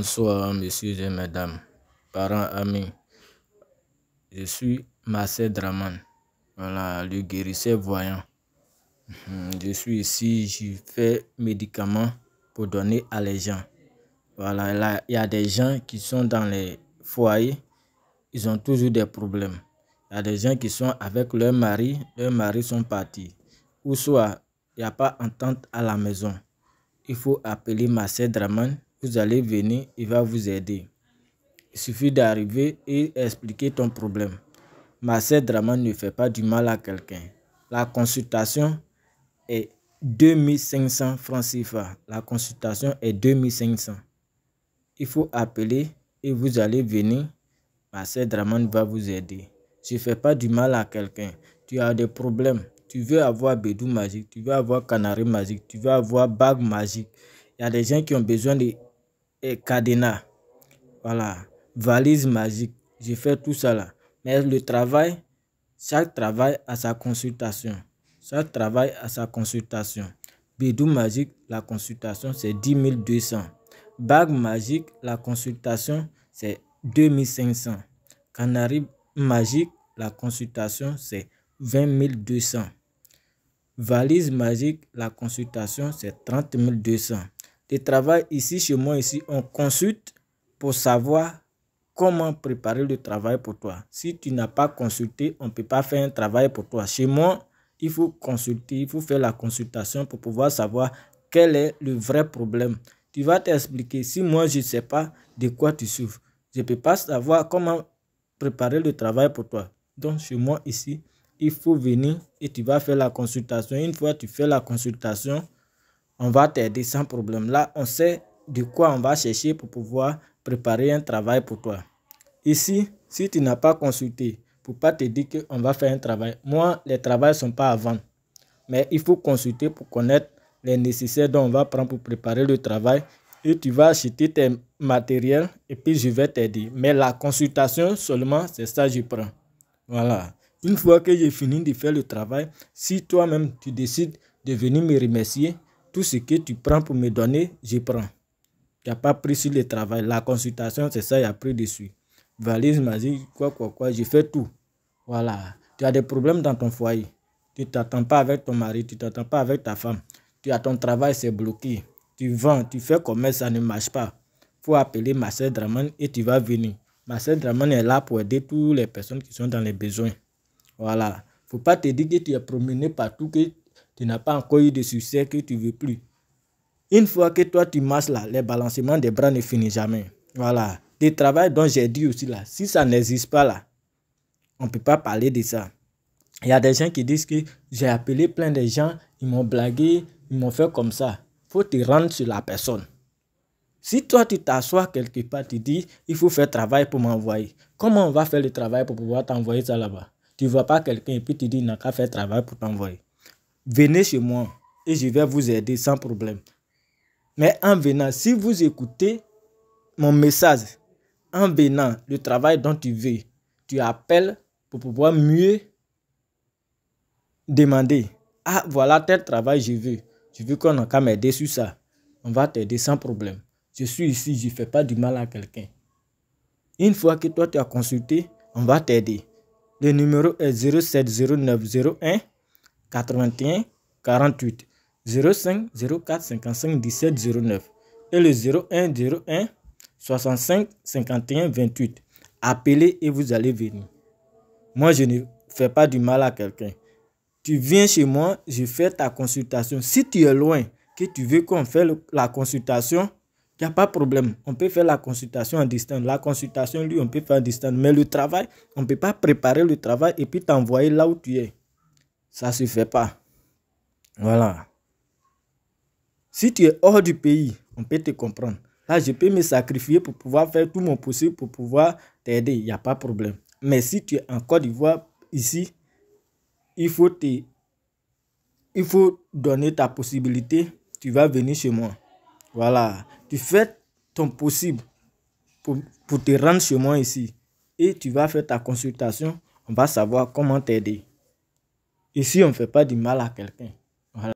Bonsoir, messieurs et mesdames, parents, amis. Je suis Marcel Draman, voilà, le guérisseur voyant. Mhm, je suis ici, je fais médicaments pour donner à les gens. Voilà, là, il y a des gens qui sont dans les foyers, ils ont toujours des problèmes. Il y a des gens qui sont avec leur mari, leur mari sont partis. Ou soit, il n'y a pas entente à la maison. Il faut appeler Marcel Draman vous allez venir, il va vous aider. Il suffit d'arriver et expliquer ton problème. Marcel Draman ne fait pas du mal à quelqu'un. La consultation est 2500 francs CFA. La consultation est 2500. Il faut appeler et vous allez venir. Marcel Draman va vous aider. Je ne fais pas du mal à quelqu'un. Tu as des problèmes. Tu veux avoir Bédou magique, tu veux avoir Canary magique, tu veux avoir Bague magique. Il y a des gens qui ont besoin de et cadenas. Voilà, valise magique. j'ai fait tout ça là. Mais le travail, chaque travail a sa consultation. Chaque travail a sa consultation. Bidou magique, la consultation, c'est 10 200. Bague magique, la consultation, c'est 2500. Canari magique, la consultation, c'est 20 200. Valise magique, la consultation, c'est 30 200 de travail ici chez moi, ici, on consulte pour savoir comment préparer le travail pour toi. Si tu n'as pas consulté, on peut pas faire un travail pour toi. Chez moi, il faut consulter, il faut faire la consultation pour pouvoir savoir quel est le vrai problème. Tu vas t'expliquer, si moi je ne sais pas de quoi tu souffres, je peux pas savoir comment préparer le travail pour toi. Donc chez moi ici, il faut venir et tu vas faire la consultation. Une fois tu fais la consultation, on va t'aider sans problème. Là, on sait de quoi on va chercher pour pouvoir préparer un travail pour toi. Ici, si tu n'as pas consulté, pour pas te dire qu'on va faire un travail. Moi, les travails ne sont pas à vendre. Mais il faut consulter pour connaître les nécessaires dont on va prendre pour préparer le travail. Et tu vas acheter tes matériels et puis je vais t'aider. Mais la consultation seulement, c'est ça que je prends. Voilà. Une fois que j'ai fini de faire le travail, si toi-même tu décides de venir me remercier, tout ce que tu prends pour me donner, j'y prends. Tu n'as pas pris sur le travail. La consultation, c'est ça, il a pris dessus. Valise, m'a dit quoi, quoi, quoi, J'ai fais tout. Voilà. Tu as des problèmes dans ton foyer. Tu t'attends pas avec ton mari, tu t'attends pas avec ta femme. Tu as ton travail, c'est bloqué. Tu vends, tu fais commerce, ça ne marche pas. faut appeler ma sœur Draman et tu vas venir. Ma sœur Draman est là pour aider toutes les personnes qui sont dans les besoins. Voilà. faut pas te dire que tu es promené partout, que tu n'as pas encore eu de succès que tu veux plus. Une fois que toi tu marches là, les balancements des bras ne finit jamais. Voilà. des travail dont j'ai dit aussi là, si ça n'existe pas là, on ne peut pas parler de ça. Il y a des gens qui disent que j'ai appelé plein de gens, ils m'ont blagué, ils m'ont fait comme ça. faut te rendre sur la personne. Si toi tu t'assois quelque part, tu dis, il faut faire travail pour m'envoyer. Comment on va faire le travail pour pouvoir t'envoyer ça là-bas Tu ne vois pas quelqu'un et puis tu dis, il n'a qu'à faire travail pour t'envoyer venez chez moi et je vais vous aider sans problème. Mais en venant, si vous écoutez mon message, en venant, le travail dont tu veux, tu appelles pour pouvoir mieux demander. Ah, voilà tel travail je veux. Je veux qu'on a m'aider sur ça. On va t'aider sans problème. Je suis ici, je ne fais pas du mal à quelqu'un. Une fois que toi tu as consulté, on va t'aider. Le numéro est 070901 81 48 05 04 55 17 09 et le 01 01 65 51 28. Appelez et vous allez venir. Moi, je ne fais pas du mal à quelqu'un. Tu viens chez moi, je fais ta consultation. Si tu es loin, que tu veux qu'on fasse la consultation, il n'y a pas de problème. On peut faire la consultation en distance. La consultation, lui, on peut faire en distance. Mais le travail, on ne peut pas préparer le travail et puis t'envoyer là où tu es. Ça se fait pas. Voilà. Si tu es hors du pays, on peut te comprendre. Là, je peux me sacrifier pour pouvoir faire tout mon possible pour pouvoir t'aider. Il n'y a pas de problème. Mais si tu es en Côte d'Ivoire, ici, il faut, te, il faut donner ta possibilité. Tu vas venir chez moi. Voilà. Tu fais ton possible pour, pour te rendre chez moi ici. Et tu vas faire ta consultation. On va savoir comment t'aider. Ici, on ne fait pas du mal à quelqu'un.